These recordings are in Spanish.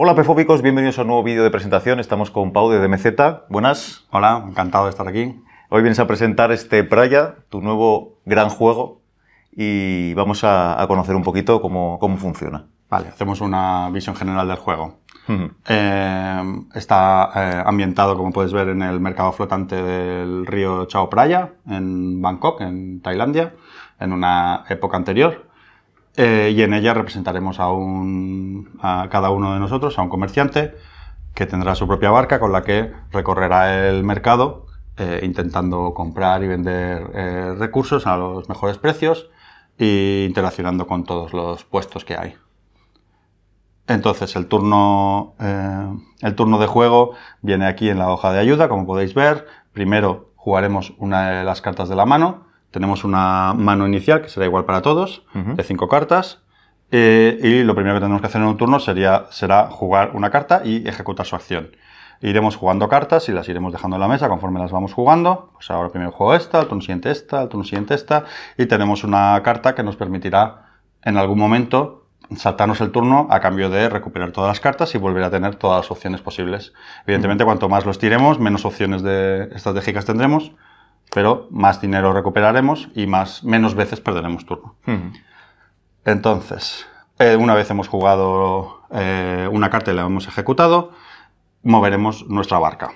Hola pefóbicos, bienvenidos a un nuevo vídeo de presentación. Estamos con Pau de DMZ. Buenas. Hola, encantado de estar aquí. Hoy vienes a presentar este Praya, tu nuevo gran juego, y vamos a, conocer un poquito cómo, funciona. Vale, hacemos una visión general del juego. Eh, está eh, ambientado, como puedes ver, en el mercado flotante del río Chao Praya, en Bangkok, en Tailandia, en una época anterior. Eh, y en ella representaremos a, cada uno de nosotros, a un comerciante, que tendrá su propia barca con la que recorrerá el mercado eh, intentando comprar y vender eh, recursos a los mejores precios e interaccionando con todos los puestos que hay. Entonces el turno, el turno de juego viene aquí en la hoja de ayuda, como podéis ver. Primero jugaremos una de las cartas de la mano tenemos una mano inicial, que será igual para todos, de cinco cartas. Eh, y lo primero que tenemos que hacer en un turno sería, será jugar una carta y ejecutar su acción. Iremos jugando cartas y las iremos dejando en la mesa conforme las vamos jugando. Pues ahora primero juego esta, el turno siguiente esta, el turno siguiente esta. Y tenemos una carta que nos permitirá en algún momento saltarnos el turno a cambio de recuperar todas las cartas y volver a tener todas las opciones posibles. Evidentemente, cuanto más los tiremos, menos opciones de estratégicas tendremos pero más dinero recuperaremos y más, menos veces perderemos turno. Entonces, eh, una vez hemos jugado eh, una carta y la hemos ejecutado, moveremos nuestra barca.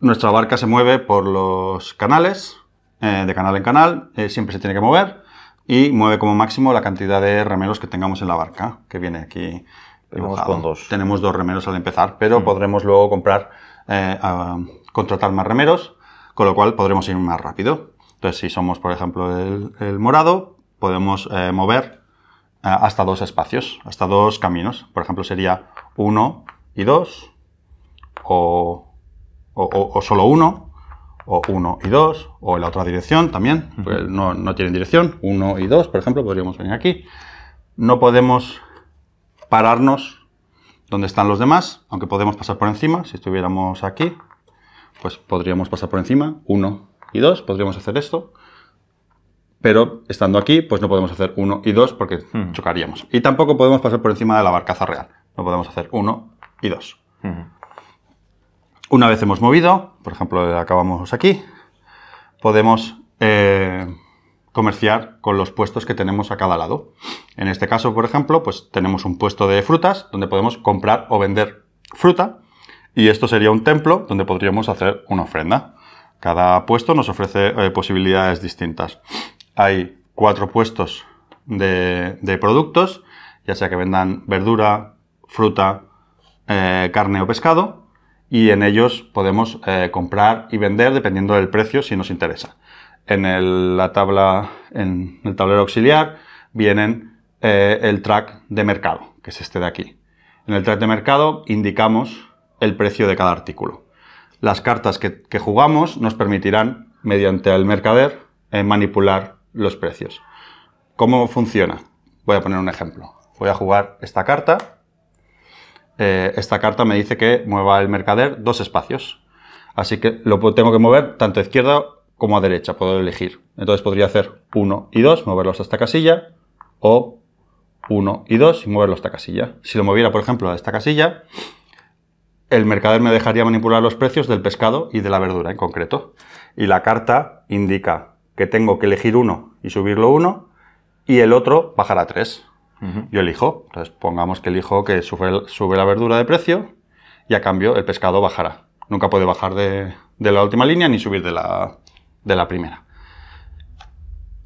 Nuestra barca se mueve por los canales, eh, de canal en canal, siempre se tiene que mover y mueve como máximo la cantidad de remeros que tengamos en la barca, que viene aquí. Tenemos, dos. Tenemos dos remeros al empezar, pero podremos luego comprar, contratar más remeros con lo cual podremos ir más rápido. Entonces, si somos, por ejemplo, el, morado, podemos eh, mover eh, hasta dos espacios, hasta dos caminos. Por ejemplo, sería 1 y 2, o, solo uno o 1 y 2, o en la otra dirección también, pues no, no tienen dirección, 1 y 2, por ejemplo, podríamos venir aquí. No podemos pararnos donde están los demás, aunque podemos pasar por encima, si estuviéramos aquí, pues podríamos pasar por encima, 1 y 2, podríamos hacer esto, pero estando aquí, pues no podemos hacer 1 y 2 porque hmm. chocaríamos. Y tampoco podemos pasar por encima de la barcaza real, no podemos hacer 1 y 2. Hmm. Una vez hemos movido, por ejemplo, acabamos aquí, podemos eh, comerciar con los puestos que tenemos a cada lado. En este caso, por ejemplo, pues tenemos un puesto de frutas donde podemos comprar o vender fruta y esto sería un templo donde podríamos hacer una ofrenda. Cada puesto nos ofrece eh, posibilidades distintas. Hay cuatro puestos de, productos, ya sea que vendan verdura, fruta, eh, carne o pescado, y en ellos podemos eh, comprar y vender dependiendo del precio si nos interesa. En la tabla, en el tablero auxiliar, vienen el track de mercado, que es este de aquí. En el track de mercado indicamos el precio de cada artículo. Las cartas que, jugamos nos permitirán, mediante el mercader, eh, manipular los precios. ¿Cómo funciona? Voy a poner un ejemplo. Voy a jugar esta carta. Eh, esta carta me dice que mueva el mercader dos espacios. Así que lo tengo que mover tanto a izquierda como a derecha, puedo elegir. Entonces podría hacer 1 y 2, moverlos a esta casilla, o 1 y 2 y moverlos a esta casilla. Si lo moviera, por ejemplo, a esta casilla, el mercader me dejaría manipular los precios del pescado y de la verdura en concreto. Y la carta indica que tengo que elegir uno y subirlo uno y el otro bajará tres. Yo elijo, entonces pongamos que elijo que sube, la verdura de precio y a cambio el pescado bajará. Nunca puede bajar de, la última línea ni subir de la primera.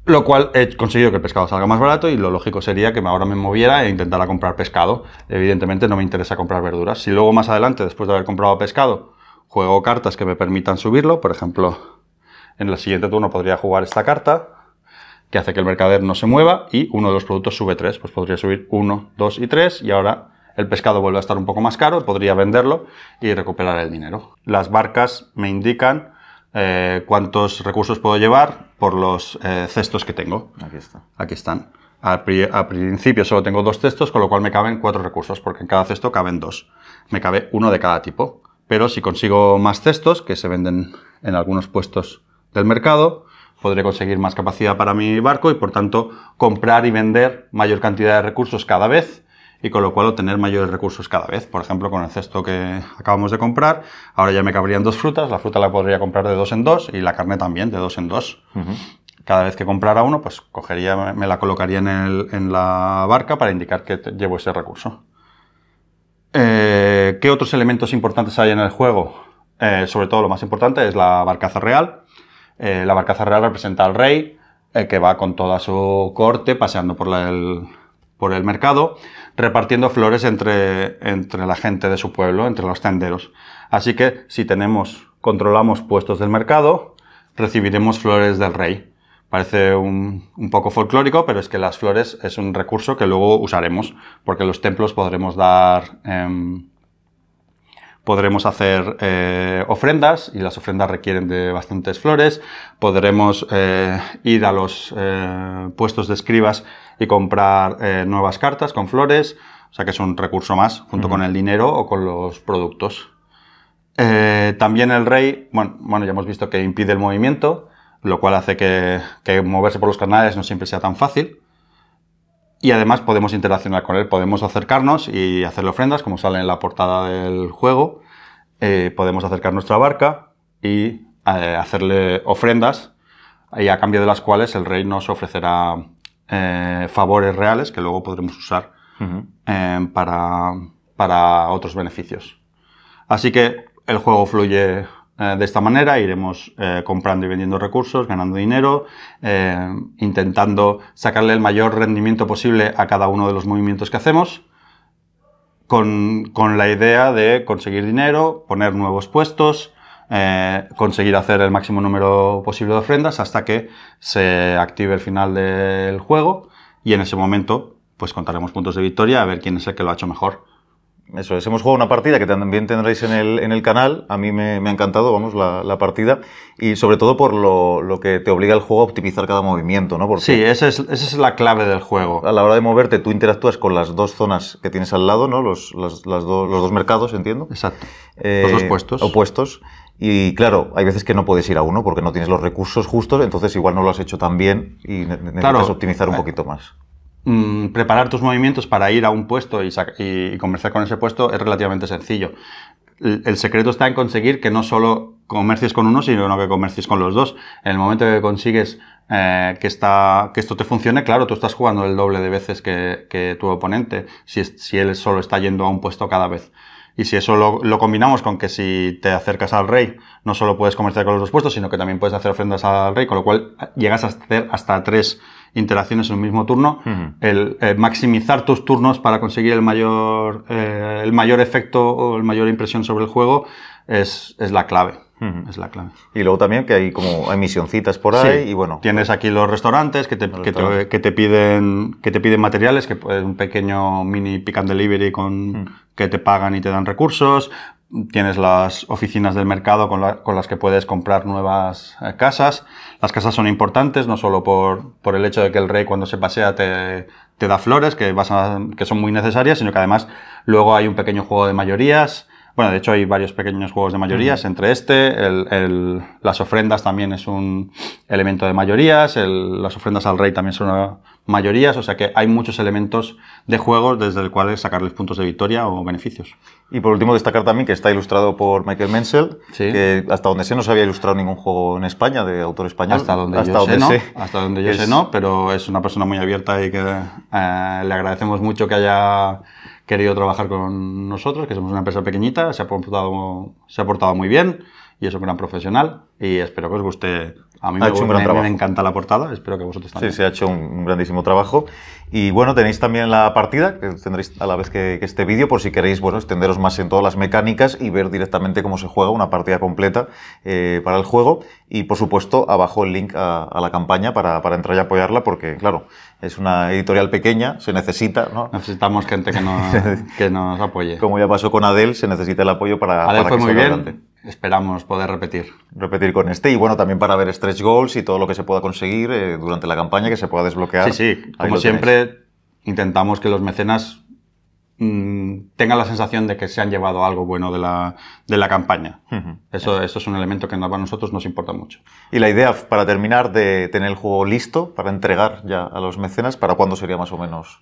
Lo cual he conseguido que el pescado salga más barato y lo lógico sería que ahora me moviera e intentara comprar pescado. Evidentemente no me interesa comprar verduras. Si luego más adelante, después de haber comprado pescado, juego cartas que me permitan subirlo, por ejemplo, en el siguiente turno podría jugar esta carta, que hace que el mercader no se mueva y uno de los productos sube 3. Pues podría subir 1, 2 y 3 y ahora el pescado vuelve a estar un poco más caro, podría venderlo y recuperar el dinero. Las barcas me indican eh, cuántos recursos puedo llevar por los eh, cestos que tengo. Aquí, Aquí están. Al, al, principio solo tengo dos cestos, con lo cual me caben cuatro recursos, porque en cada cesto caben dos. Me cabe uno de cada tipo. Pero si consigo más cestos, que se venden en algunos puestos del mercado, podré conseguir más capacidad para mi barco y por tanto comprar y vender mayor cantidad de recursos cada vez y con lo cual obtener mayores recursos cada vez. Por ejemplo, con el cesto que acabamos de comprar, ahora ya me cabrían dos frutas, la fruta la podría comprar de dos en dos y la carne también de dos en dos. Cada vez que comprara uno, pues cogería, me la colocaría en, la barca para indicar que llevo ese recurso. Eh, ¿Qué otros elementos importantes hay en el juego? Eh, sobre todo lo más importante es la barcaza real. Eh, la barcaza real representa al rey, que va con toda su corte paseando por la, el, por el mercado, repartiendo flores entre, entre la gente de su pueblo, entre los tenderos. Así que si tenemos, controlamos puestos del mercado, recibiremos flores del rey. Parece un, poco folclórico, pero es que las flores es un recurso que luego usaremos, porque los templos podremos dar... Em, podremos hacer eh, ofrendas y las ofrendas requieren de bastantes flores, podremos eh, ir a los eh, puestos de escribas y comprar nuevas cartas con flores, o sea que es un recurso más junto con el dinero o con los productos. también el rey, bueno, bueno, ya hemos visto que impide el movimiento, lo cual hace que moverse por los canales no siempre sea tan fácil. Y además podemos interaccionar con él, podemos acercarnos y hacerle ofrendas, como sale en la portada del juego. Eh, podemos acercar nuestra barca y eh, hacerle ofrendas, y a cambio de las cuales el rey nos ofrecerá eh, favores reales que luego podremos usar para, para otros beneficios. Así que el juego fluye eh, de esta manera iremos eh, comprando y vendiendo recursos, ganando dinero, eh, intentando sacarle el mayor rendimiento posible a cada uno de los movimientos que hacemos, con, la idea de conseguir dinero, poner nuevos puestos, conseguir hacer el máximo número posible de ofrendas hasta que se active el final del juego y en ese momento pues contaremos puntos de victoria a ver quién es el que lo ha hecho mejor eso hemos jugado una partida que también tendréis en el, en el canal. A mí me, me ha encantado, vamos, la, la, partida. Y sobre todo por lo, lo, que te obliga el juego a optimizar cada movimiento, ¿no? sí, esa es, esa es, la clave del juego. A la hora de moverte, tú interactúas con las dos zonas que tienes al lado, ¿no? Los, los dos mercados, entiendo. Exacto. Eh, los dos puestos. Opuestos. Y claro, hay veces que no puedes ir a uno porque no tienes los recursos justos, entonces igual no lo has hecho tan bien y necesitas optimizar un eh, poquito más. Mm, preparar tus movimientos para ir a un puesto y, comerciar con ese puesto es relativamente sencillo. El, secreto está en conseguir que no solo comercies con uno, sino que comercies con los dos. En el momento que consigues eh, que, esto te funcione, claro, tú estás jugando el doble de veces que, tu oponente, si, él solo está yendo a un puesto cada vez. Y si eso lo, lo, combinamos con que si te acercas al rey, no solo puedes comerciar con los dos puestos, sino que también puedes hacer ofrendas al rey, con lo cual llegas a hacer hasta tres interacciones en un mismo turno, el eh, maximizar tus turnos para conseguir el mayor, eh, el mayor efecto o la mayor impresión sobre el juego es, es la clave. Es la clave. Y luego también que hay como emisioncitas por ahí y bueno. Tienes pues aquí los restaurantes que te, que te, piden, que te piden materiales, que es un pequeño mini pick and delivery con, que te pagan y te dan recursos tienes las oficinas del mercado con, las que puedes comprar nuevas eh, casas. Las casas son importantes, no solo por, el hecho de que el rey cuando se pasea te, da flores, que, que son muy necesarias, sino que además luego hay un pequeño juego de mayorías. Bueno, de hecho hay varios pequeños juegos de mayorías, entre este, las ofrendas también es un elemento de mayorías, las ofrendas al rey también son mayorías, o sea que hay muchos elementos de juegos desde el cual sacarles puntos de victoria o beneficios. Y por último, destacar también que está ilustrado por Michael Menzel, que hasta donde sé no se había ilustrado ningún juego en España de autor español. Hasta donde yo sé, no, Hasta donde yo sé no, pero es una persona muy abierta y que eh, le agradecemos mucho que haya querido trabajar con nosotros, que somos una empresa pequeñita, se ha, se ha portado muy bien y es un gran profesional y espero que os guste. A mí me, encanta la portada, espero que vosotros también. Sí, se ha hecho un, grandísimo trabajo. Y bueno, tenéis también la partida, que tendréis a la vez que, este vídeo, por si queréis bueno, extenderos más en todas las mecánicas y ver directamente cómo se juega una partida completa eh, para el juego. Y por supuesto, abajo el link a, la campaña para, entrar y apoyarla, porque claro, es una editorial pequeña, se necesita. ¿no? Necesitamos gente que nos, que nos apoye. Como ya pasó con Adel, se necesita el apoyo para. Adel fue que muy bien. Adelante esperamos poder repetir. Repetir con este y bueno, también para ver stretch goals y todo lo que se pueda conseguir eh, durante la campaña, que se pueda desbloquear. Sí, sí, como siempre intentamos que los mecenas mm, tengan la sensación de que se han llevado algo bueno de la, campaña. eso, eso, es un elemento que a nosotros nos importa mucho. Y la idea, para terminar, de tener el juego listo para entregar ya a los mecenas, ¿para cuándo sería más o menos?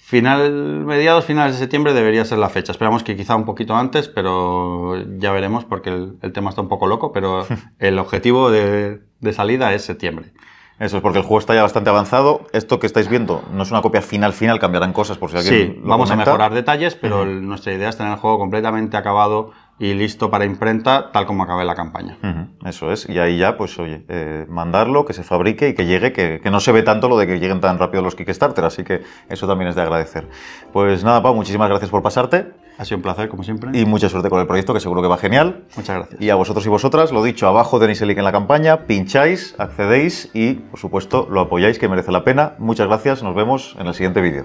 Final, mediados, finales de septiembre debería ser la fecha. Esperamos que quizá un poquito antes, pero ya veremos porque el, tema está un poco loco, pero el objetivo de, salida es septiembre. Eso es porque el juego está ya bastante avanzado. Esto que estáis viendo no es una copia final final, cambiarán cosas por si alguien. Sí, vamos a mejorar detalles, pero nuestra idea es tener el juego completamente acabado y listo para imprenta tal como acabe la campaña. Eso es, y ahí ya, pues oye, eh, mandarlo, que se fabrique y que llegue, que, no se ve tanto lo de que lleguen tan rápido los Kickstarter, así que eso también es de agradecer. Pues nada, Pau, muchísimas gracias por pasarte. Ha sido un placer, como siempre. Y mucha suerte con el proyecto, que seguro que va genial. Muchas gracias. Y a vosotros y vosotras, lo dicho, abajo tenéis el link en la campaña, pincháis, accedéis y, por supuesto, lo apoyáis, que merece la pena. Muchas gracias, nos vemos en el siguiente vídeo.